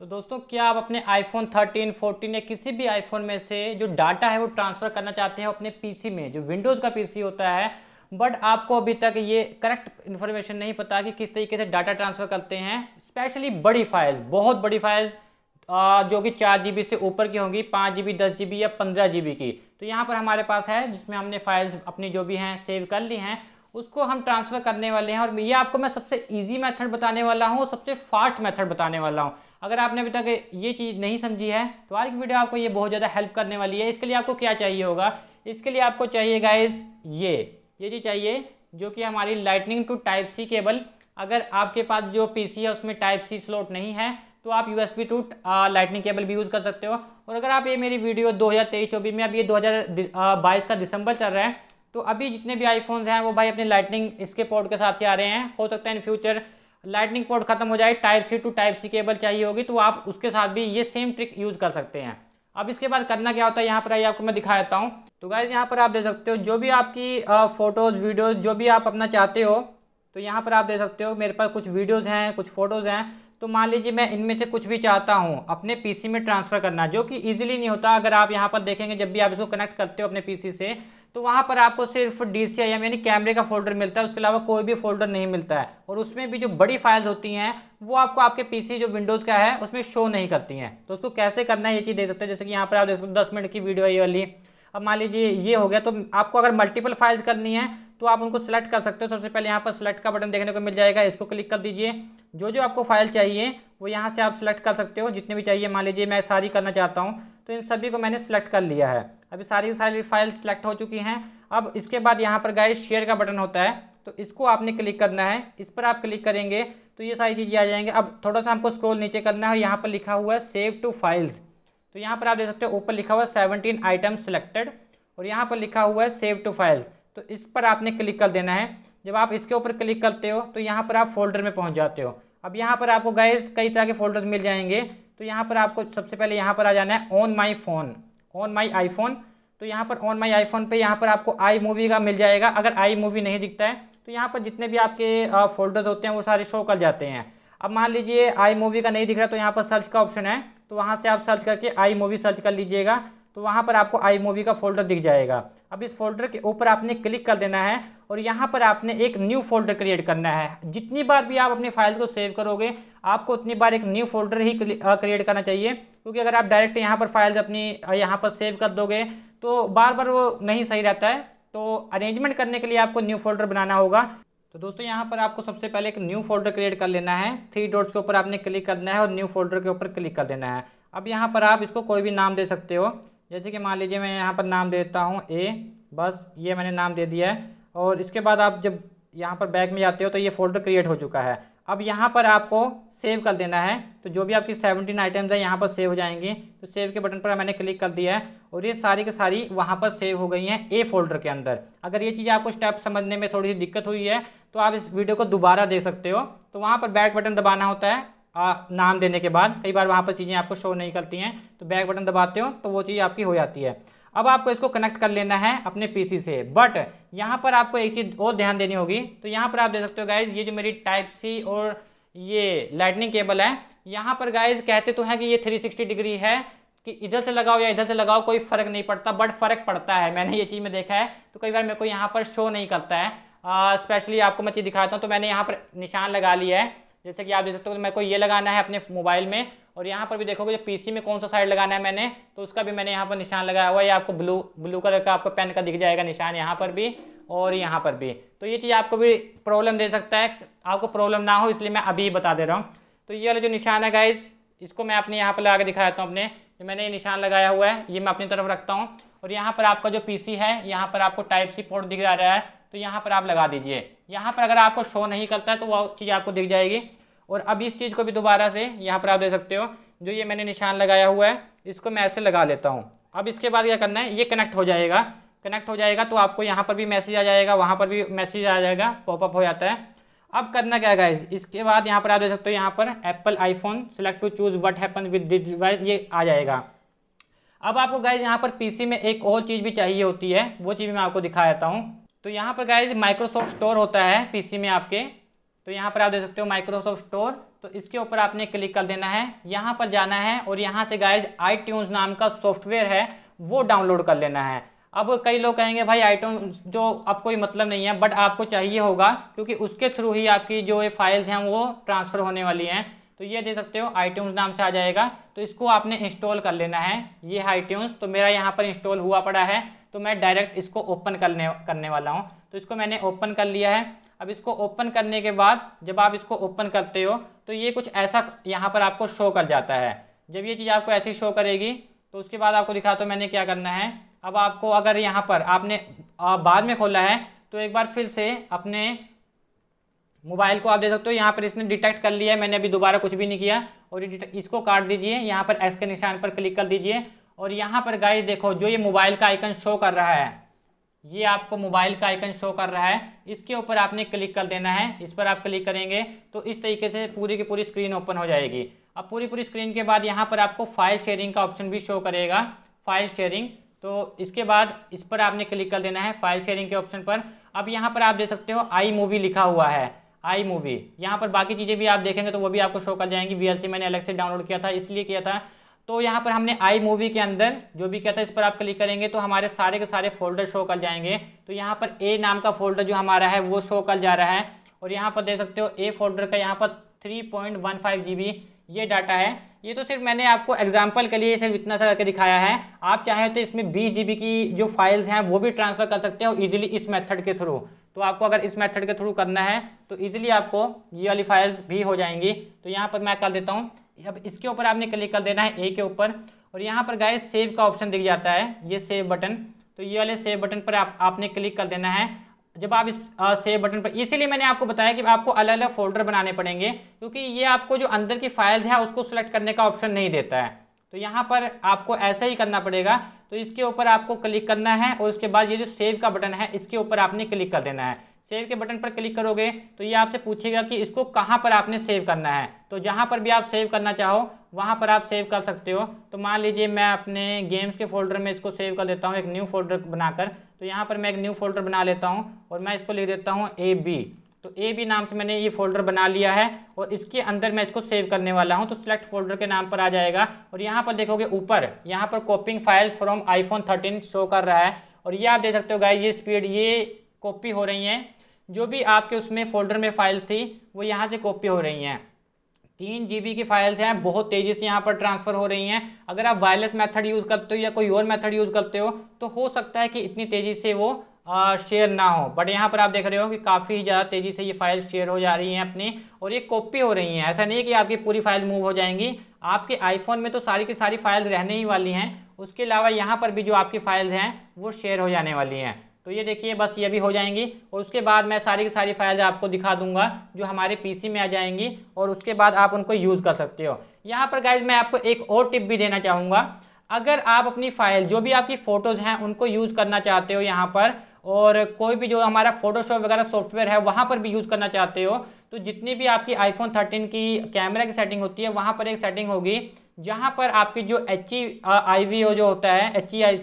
तो दोस्तों क्या आप अपने आईफोन 13, 14 या किसी भी आईफोन में से जो डाटा है वो ट्रांसफ़र करना चाहते हैं अपने पीसी में जो विंडोज़ का पीसी होता है बट आपको अभी तक ये करेक्ट इन्फॉर्मेशन नहीं पता कि किस तरीके से डाटा ट्रांसफ़र करते हैं स्पेशली बड़ी फाइल्स बहुत बड़ी फाइल्स जो कि चार जी से ऊपर की होंगी पाँच जी बी दस जी बी या पंद्रह जी बी की तो यहाँ पर हमारे पास है जिसमें हमने फाइल्स अपनी जो भी हैं सेव कर ली हैं उसको हम ट्रांसफ़र करने वाले हैं और ये आपको मैं सबसे ईजी मेथड बताने वाला हूँ सबसे फास्ट मेथड बताने वाला हूँ अगर आपने अभी तक ये चीज़ नहीं समझी है तो आज की वीडियो आपको ये बहुत ज़्यादा हेल्प करने वाली है इसके लिए आपको क्या चाहिए होगा इसके लिए आपको चाहिए गाइज ये ये चीज़ चाहिए जो कि हमारी lightning to type C cable अगर आपके पास जो पीसी है उसमें टाइप सी स्लॉट नहीं है तो आप U S B to lightning cable भी यूज़ कर सकते हो और अगर आप ये मेरी वीडियो दो हज़ार तेईस चौबीस में अब ये दो हज़ार बाईस का दिसंबर चल रहा है तो अभी जितने भी आईफोन्स हैं वो भाई अपने लाइटनिंग इसके पोर्ट के साथ ही आ रहे हैं हो सकता है इन फ्यूचर लाइटनिंग पोर्ट खत्म हो जाए type C to type C cable चाहिए होगी तो आप उसके साथ भी ये सेम ट्रिक यूज़ कर सकते हैं अब इसके बाद करना क्या होता है यहाँ पर आइए आपको मैं दिखा देता हूँ तो गाइज़ यहाँ पर आप देख सकते हो जो भी आपकी फ़ोटोज़ वीडियोज़ जो भी आप अपना चाहते हो तो यहाँ पर आप देख सकते हो मेरे पास कुछ वीडियोज़ हैं कुछ फ़ोटोज़ हैं तो मान लीजिए मैं इनमें से कुछ भी चाहता हूँ अपने पीसी में ट्रांसफ़र करना जो कि इजीली नहीं होता अगर आप यहाँ पर देखेंगे जब भी आप इसको कनेक्ट करते हो अपने पीसी से तो वहाँ पर आपको सिर्फ डी सी आई यानी कैमरे का फोल्डर मिलता है उसके अलावा कोई भी फोल्डर नहीं मिलता है और उसमें भी जो बड़ी फाइल्स होती हैं वो आपको आपके पीसी जो विंडोज़ का है उसमें शो नहीं करती हैं तो उसको कैसे करना है ये चीज़ देख सकते हैं जैसे कि यहाँ पर आप देख सकते हो दस मिनट की वीडियो आई ये वाली अब मान लीजिए ये हो गया तो आपको अगर मल्टीपल फाइल्स करनी है तो आप उनको सेलेक्ट कर सकते हो सबसे पहले यहाँ पर सेलेक्ट का बटन देखने को मिल जाएगा इसको क्लिक कर दीजिए जो जो आपको फाइल चाहिए वो यहाँ से आप सेलेक्ट कर सकते हो जितने भी चाहिए मान लीजिए मैं सारी करना चाहता हूँ तो इन सभी को मैंने सेलेक्ट कर लिया है अभी सारी सारी फाइल सेलेक्ट हो चुकी हैं अब इसके बाद यहाँ पर गाइस शेयर का बटन होता है तो इसको आपने क्लिक करना है इस पर आप क्लिक करेंगे तो ये सारी चीज़ें आ जाएंगी अब थोड़ा सा हमको स्क्रोल नीचे करना है यहाँ पर लिखा हुआ है सेव टू फाइल्स तो यहाँ पर आप देख सकते हो ऊपर लिखा हुआ है सेवनटीन आइटम सेलेक्टेड और यहाँ पर लिखा हुआ है सेव टू फाइल्स तो इस पर आपने क्लिक कर देना है जब आप इसके ऊपर क्लिक करते हो तो यहाँ पर आप फोल्डर में पहुँच जाते हो अब यहाँ पर आपको गाइस कई तरह के फोल्डर्स मिल जाएंगे तो यहाँ पर आपको सबसे पहले यहाँ पर आ जाना है on my phone on my iPhone तो यहाँ पर ऑन माई आईफोन पे यहाँ पर आपको आई मूवी का मिल जाएगा अगर आई मूवी नहीं दिखता है तो यहाँ पर जितने भी आपके फोल्डर्स होते हैं वो सारे शो कर जाते हैं अब मान लीजिए आई मूवी का नहीं दिख रहा तो यहाँ पर सर्च का ऑप्शन है तो वहाँ से आप सर्च करके आई मूवी सर्च कर लीजिएगा तो वहाँ पर आपको आई मूवी का फोल्डर दिख जाएगा अब इस फोल्डर के ऊपर आपने क्लिक कर देना है और यहाँ पर आपने एक न्यू फोल्डर क्रिएट करना है जितनी बार भी आप अपनी फाइल को सेव करोगे आपको उतनी बार एक न्यू फोल्डर ही क्रिएट करना चाहिए क्योंकि अगर आप डायरेक्ट यहाँ पर फाइल्स अपनी यहाँ पर सेव कर दोगे तो बार बार वो नहीं सही रहता है तो अरेंजमेंट करने के लिए आपको न्यू फोल्डर बनाना होगा तो दोस्तों यहाँ पर आपको सबसे पहले एक न्यू फोल्डर क्रिएट कर लेना है थ्री डॉट्स के ऊपर आपने क्लिक करना है और न्यू फोल्डर के ऊपर क्लिक कर देना है अब यहाँ पर आप इसको कोई भी नाम दे सकते हो जैसे कि मान लीजिए मैं यहाँ पर नाम देता हूँ ए बस ये मैंने नाम दे दिया है और इसके बाद आप जब यहाँ पर बैग में जाते हो तो ये फोल्डर क्रिएट हो चुका है अब यहाँ पर आपको सेव कर देना है तो जो भी आपकी सेवनटीन आइटम्स हैं यहाँ पर सेव हो जाएंगी तो सेव के बटन पर मैंने क्लिक कर दिया है और ये सारी की सारी वहाँ पर सेव हो गई हैं ए फोल्डर के अंदर अगर ये चीज़ आपको स्टेप समझने में थोड़ी सी दिक्कत हुई है तो आप इस वीडियो को दोबारा देख सकते हो तो वहाँ पर बैक बटन दबाना होता है आ, नाम देने के बाद कई बार वहाँ पर चीज़ें आपको शो नहीं करती हैं तो बैक बटन दबाते हो तो वो चीज़ आपकी हो जाती है अब आपको इसको कनेक्ट कर लेना है अपने पीसी से बट यहाँ पर आपको एक चीज़ और ध्यान देनी होगी तो यहाँ पर आप देख सकते हो गाइज ये जो मेरी टाइप सी और ये लाइटनिंग केबल है यहाँ पर गाइज कहते तो हैं कि ये 360 डिग्री है कि इधर से लगाओ या इधर से लगाओ कोई फ़र्क नहीं पड़ता बट फ़र्क पड़ता है मैंने ये चीज़ में देखा है तो कई बार मेरे को यहाँ पर शो नहीं करता है स्पेशली आपको मैं चीज़ दिखाता हूँ तो मैंने यहाँ पर निशान लगा लिया है जैसे कि आप देख सकते हो तो मेरे को ये लगाना है अपने मोबाइल में और यहाँ पर भी देखोगे जो पीसी में कौन सा साइड लगाना है मैंने तो उसका भी मैंने यहाँ पर निशान लगाया हुआ है आपको ब्लू ब्लू कलर का आपको पेन का दिख जाएगा निशान यहाँ पर भी और यहाँ पर भी तो ये चीज़ आपको भी प्रॉब्लम दे सकता है आपको प्रॉब्लम ना हो इसलिए मैं अभी बता दे रहा हूँ तो ये वाला जो निशान है गाइज इसको मैं अपने यहाँ पर लगा के दिखाता हूँ अपने मैंने ये निशान लगाया हुआ है ये मैं अपनी तरफ रखता हूँ और यहाँ पर आपका जो पीसी है यहाँ पर आपको टाइप सी पोर्ट दिख जा रहा है तो यहाँ पर आप लगा दीजिए यहाँ पर अगर आपको शो नहीं करता है तो वह चीज़ आपको दिख जाएगी और अब इस चीज़ को भी दोबारा से यहाँ पर आप दे सकते हो जो ये मैंने निशान लगाया हुआ है इसको मैं ऐसे लगा लेता हूँ अब इसके बाद क्या करना है ये कनेक्ट हो जाएगा कनेक्ट हो जाएगा तो आपको यहाँ पर भी मैसेज आ जाएगा वहाँ पर भी मैसेज आ जाएगा पॉपअप हो जाता है अब करना क्या है इसके बाद यहाँ पर आप देख सकते हो यहाँ पर Apple iPhone select to choose what happen with this device ये आ जाएगा अब आपको गाइज यहाँ पर पीसी में एक और चीज़ भी चाहिए होती है वो चीज़ मैं आपको दिखा देता हूँ तो यहाँ पर गाइज माइक्रोसॉफ्ट स्टोर होता है पीसी में आपके तो यहाँ पर आप देख सकते हो माइक्रोसॉफ्ट स्टोर तो इसके ऊपर आपने क्लिक कर देना है यहाँ पर जाना है और यहाँ से गाइज आई नाम का सॉफ्टवेयर है वो डाउनलोड कर लेना है अब कई लोग कहेंगे भाई आई जो अब कोई मतलब नहीं है बट आपको चाहिए होगा क्योंकि उसके थ्रू ही आपकी जो ये फाइल्स हैं वो ट्रांसफ़र होने वाली हैं तो ये दे सकते हो आई नाम से आ जाएगा तो इसको आपने इंस्टॉल कर लेना है ये आई तो मेरा यहाँ पर इंस्टॉल हुआ पड़ा है तो मैं डायरेक्ट इसको ओपन करने करने वाला हूँ तो इसको मैंने ओपन कर लिया है अब इसको ओपन करने के बाद जब आप इसको ओपन करते हो तो ये कुछ ऐसा यहाँ पर आपको शो कर जाता है जब ये चीज़ आपको ऐसी शो करेगी तो उसके बाद आपको दिखा तो मैंने क्या करना है अब आपको अगर यहाँ पर आपने बाद में खोला है तो एक बार फिर से अपने मोबाइल को आप देख सकते हो यहाँ पर इसने डिटेक्ट कर लिया है मैंने अभी दोबारा कुछ भी नहीं किया और इसको काट दीजिए यहाँ पर एस के निशान पर क्लिक कर दीजिए और यहाँ पर गाइस देखो जो ये मोबाइल का आइकन शो कर रहा है ये आपको मोबाइल का आइकन शो कर रहा है इसके ऊपर आपने क्लिक कर देना है इस पर आप क्लिक करेंगे तो इस तरीके से पूरी की पूरी स्क्रीन ओपन हो जाएगी अब पूरी पूरी स्क्रीन के बाद यहाँ पर आपको फाइल शेयरिंग का ऑप्शन भी शो करेगा फाइल शेयरिंग तो इसके बाद इस पर आपने क्लिक कर देना है फाइल शेयरिंग के ऑप्शन पर अब यहाँ पर आप देख सकते हो आई मूवी लिखा हुआ है आई मूवी यहाँ पर बाकी चीज़ें भी आप देखेंगे तो वो भी आपको शो कर जाएंगी वी मैंने अलग से डाउनलोड किया था इसलिए किया था तो यहाँ पर हमने आई मूवी के अंदर जो भी क्या था इस पर आप क्लिक करेंगे तो हमारे सारे के सारे फोल्डर शो कर जाएंगे तो यहाँ पर ए नाम का फोल्डर जो हमारा है वो शो कर जा रहा है और यहाँ पर देख सकते हो ए फोल्डर का यहाँ पर three point one five G B ये डाटा है ये तो सिर्फ मैंने आपको एग्जाम्पल के लिए सिर्फ इतना सा करके दिखाया है आप चाहें तो इसमें बीस जी की जो फाइल्स हैं वो भी ट्रांसफ़र कर सकते हो ईजिली इस मैथड के थ्रू तो आपको अगर इस मेथड के थ्रू करना है तो ईजिली आपको ये वाली फाइल्स भी हो जाएंगी तो यहाँ पर मैं कर देता हूँ अब इसके ऊपर आपने क्लिक कर देना है ए के ऊपर और यहाँ पर गाय सेव का ऑप्शन दिख जाता है ये सेव बटन तो ये वाले सेव बटन पर आप आपने क्लिक कर देना है जब आप इस आ, सेव बटन पर इसीलिए मैंने आपको बताया कि आपको अलग अलग फोल्डर बनाने पड़ेंगे क्योंकि ये आपको जो अंदर की फाइल्स है उसको सिलेक्ट करने का ऑप्शन नहीं देता है तो यहाँ पर आपको ऐसा ही करना पड़ेगा तो इसके ऊपर आपको क्लिक करना है और उसके बाद ये जो सेव का बटन है इसके ऊपर आपने क्लिक कर देना है सेव के बटन पर क्लिक करोगे तो ये आपसे पूछेगा कि इसको कहाँ पर आपने सेव करना है तो जहाँ पर भी आप सेव करना चाहो वहाँ पर आप सेव कर सकते हो तो मान लीजिए मैं अपने गेम्स के फोल्डर में इसको सेव कर देता हूँ एक न्यू फोल्डर बनाकर तो यहाँ पर मैं एक न्यू फोल्डर बना लेता हूँ और मैं इसको लिख देता हूँ ए बी तो ए बी नाम से मैंने ये फोल्डर बना लिया है और इसके अंदर मैं इसको सेव करने वाला हूँ तो सिलेक्ट फोल्डर के नाम पर आ जाएगा और यहाँ पर देखोगे ऊपर यहाँ पर copying files from iPhone thirteen show कर रहा है और ये आप देख सकते हो गाय ये स्पीड ये कॉपी हो रही हैं जो भी आपके उसमें फोल्डर में फाइल्स थी वो यहाँ से कॉपी हो रही हैं तीन जी की फाइल्स हैं बहुत तेज़ी से यहाँ पर ट्रांसफ़र हो रही हैं अगर आप वायरलेस मेथड यूज़ करते हो या कोई और मेथड यूज़ करते हो तो हो सकता है कि इतनी तेज़ी से वो शेयर ना हो बट यहाँ पर आप देख रहे हो कि काफ़ी ज़्यादा तेज़ी से ये फाइल्स शेयर हो जा रही हैं अपनी और ये कॉपी हो रही हैं ऐसा नहीं है कि आपकी पूरी फाइल मूव हो जाएंगी आपके आईफोन में तो सारी की सारी फाइल्स रहने ही वाली हैं उसके अलावा यहाँ पर भी जो आपकी फाइल्स हैं वो शेयर हो जाने वाली हैं तो ये देखिए बस ये भी हो जाएंगी और उसके बाद मैं सारी की सारी फाइल्स आपको दिखा दूंगा जो हमारे पीसी में आ जाएंगी और उसके बाद आप उनको यूज़ कर सकते हो यहाँ पर गाइज मैं आपको एक और टिप भी देना चाहूँगा अगर आप अपनी फ़ाइल जो भी आपकी फ़ोटोज़ हैं उनको यूज़ करना चाहते हो यहाँ पर और कोई भी जो हमारा फोटोशॉप वगैरह सॉफ्टवेयर है वहाँ पर भी यूज़ करना चाहते हो तो जितनी भी आपकी आईफोन थर्टीन की कैमरा की सेटिंग होती है वहाँ पर एक सेटिंग होगी जहाँ पर आपकी जो एच ई आई वी ओ जो होता है एच ई आई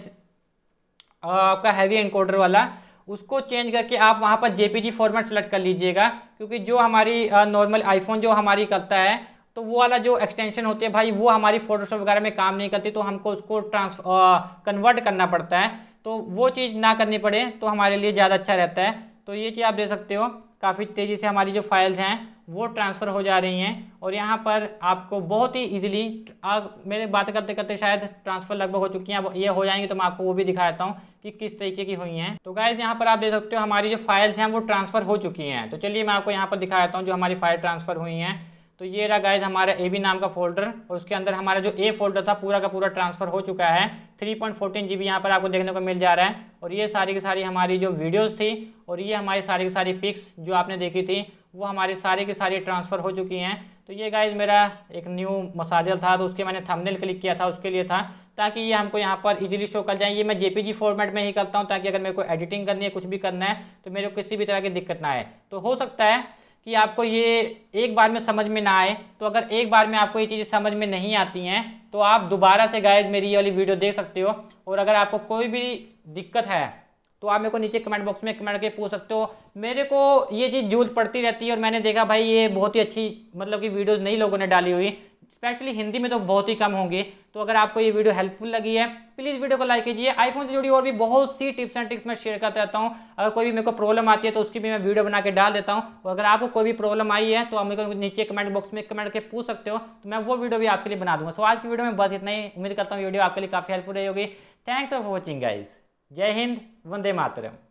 आपका हैवी एनकोडर वाला उसको चेंज करके आप वहाँ पर जेपीजी फॉर्मेट सेलेक्ट कर लीजिएगा क्योंकि जो हमारी नॉर्मल आईफोन जो हमारी करता है तो वो वाला जो एक्सटेंशन होती है भाई वो हमारी फोटोशॉप वगैरह में काम नहीं करती तो हमको उसको ट्रांस कन्वर्ट करना पड़ता है तो वो चीज़ ना करनी पड़े तो हमारे लिए ज़्यादा अच्छा रहता है तो ये चीज़ आप दे सकते हो काफ़ी तेज़ी से हमारी जो फाइल्स हैं वो ट्रांसफ़र हो जा रही हैं और यहाँ पर आपको बहुत ही ईजिली मेरे बात करते करते शायद ट्रांसफ़र लगभग हो चुकी हैं अब ये हो जाएंगी तो मैं आपको वो भी दिखा देता हूँ कि किस तरीके की हुई हैं तो गाइज यहाँ पर आप देख सकते हो हमारी जो फाइल्स हैं वो ट्रांसफ़र हो चुकी हैं तो चलिए मैं आपको यहाँ पर दिखा देता हूँ जो हमारी फाइल ट्रांसफ़र हुई हैं तो ये रहा गाइज हमारा ए बी नाम का फोल्डर और उसके अंदर हमारा जो ए फोल्डर था पूरा का पूरा ट्रांसफर हो चुका है three point fourteen G B यहाँ पर आपको देखने को मिल जा रहा है और ये सारी की सारी हमारी जो वीडियोस थी और ये हमारी सारी की सारी पिक्स जो आपने देखी थी वो हमारी सारी की सारी ट्रांसफ़र हो चुकी हैं तो ये गाइज मेरा एक न्यू मसाजल था तो उसके मैंने थंबनेल क्लिक किया था उसके लिए था ताकि ये हमको यहाँ पर इजीली शो कर जाए ये मैं जेपीजी फॉर्मेट में ही करता हूँ ताकि अगर मेरे को एडिटिंग करनी है कुछ भी करना है तो मेरे को किसी भी तरह की दिक्कत ना आए तो हो सकता है कि आपको ये एक बार में समझ में ना आए तो अगर एक बार में आपको ये चीज़ें समझ में नहीं आती हैं तो आप दोबारा से गायज मेरी ये वाली वीडियो देख सकते हो और अगर आपको कोई भी दिक्कत है तो आप मेरे को नीचे कमेंट बॉक्स में कमेंट करके पूछ सकते हो मेरे को ये चीज़ जूझ पड़ती रहती है और मैंने देखा भाई ये बहुत ही अच्छी मतलब कि वीडियोस नहीं लोगों ने डाली हुई स्पेशली हिंदी में तो बहुत ही कम होंगे तो अगर आपको ये वीडियो हेल्पफुल लगी है प्लीज़ वीडियो को लाइक कीजिए आईफोन से जुड़ी और भी बहुत सी टिप्स एंड ट्रिक्स मैं शेयर करता रहता हूँ अगर कोई भी मेरे को प्रॉब्लम आती है तो उसकी भी मैं वीडियो बना के डाल देता हूँ और अगर आपको कोई भी प्रॉब्लम आई है तो आप मेरे को नीचे कमेंट बॉक्स में कमेंट करके पूछ सकते हो तो मैं वो वीडियो भी आपके लिए बना दूँगा सो आज की वीडियो में बस इतना ही उम्मीद करता हूँ वीडियो आपके लिए काफ़ी हेल्पफुल रही होगी थैंक्स फॉर वॉचिंग गाइज जय हिंद वंदे मातरम